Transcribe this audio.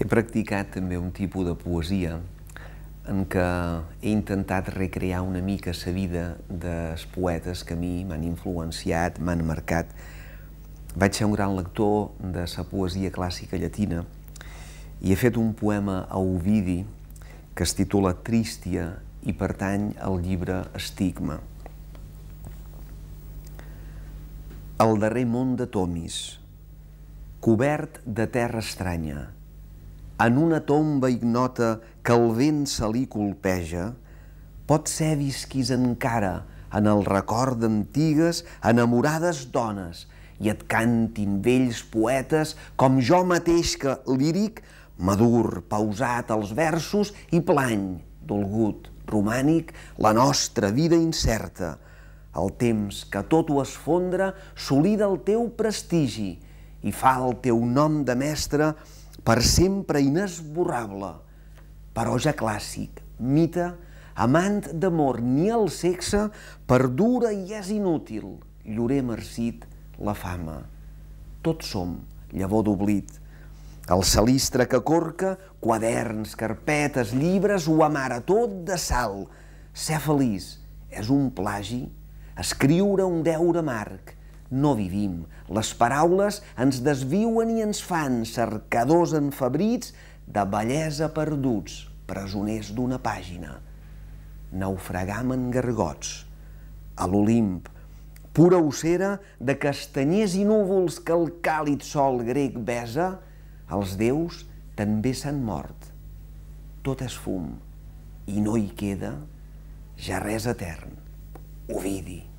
He practicat també un tipus de poesia en què he intentat recrear una mica la vida dels poetes que a mi m'han influenciat, m'han marcat. Vaig ser un gran lector de la poesia clàssica llatina i he fet un poema a Ovidi que es titula Trístia i pertany al llibre Estigma. El darrer món de Tomis, cobert de terra estranya, en una tomba ignota que el vent se li colpeja, pot ser visquis encara en el record d'antigues enamorades dones i et cantin vells poetes com jo mateix que, líric, madur, pausat als versos i plany, dolgut, romànic, la nostra vida incerta, el temps que tot ho esfondra solida el teu prestigi i fa el teu nom de mestre per sempre inesborrable, però ja clàssic, mite, amant d'amor ni el sexe, perdura i és inútil, lloré marcit, la fama. Tots som llavor d'oblit. El salistre que corca, quaderns, carpetes, llibres, ho amara tot de sal. Ser feliç és un plagi, escriure un deure marc, no vivim. Les paraules ens desviuen i ens fan cercadors enfabrits de bellesa perduts, presoners d'una pàgina. Naufragam en gargots, a l'Olimp, pura ossera de castanyers i núvols que el càlid sol grec besa, els déus també s'han mort. Tot és fum i no hi queda ja res etern. Ovidi.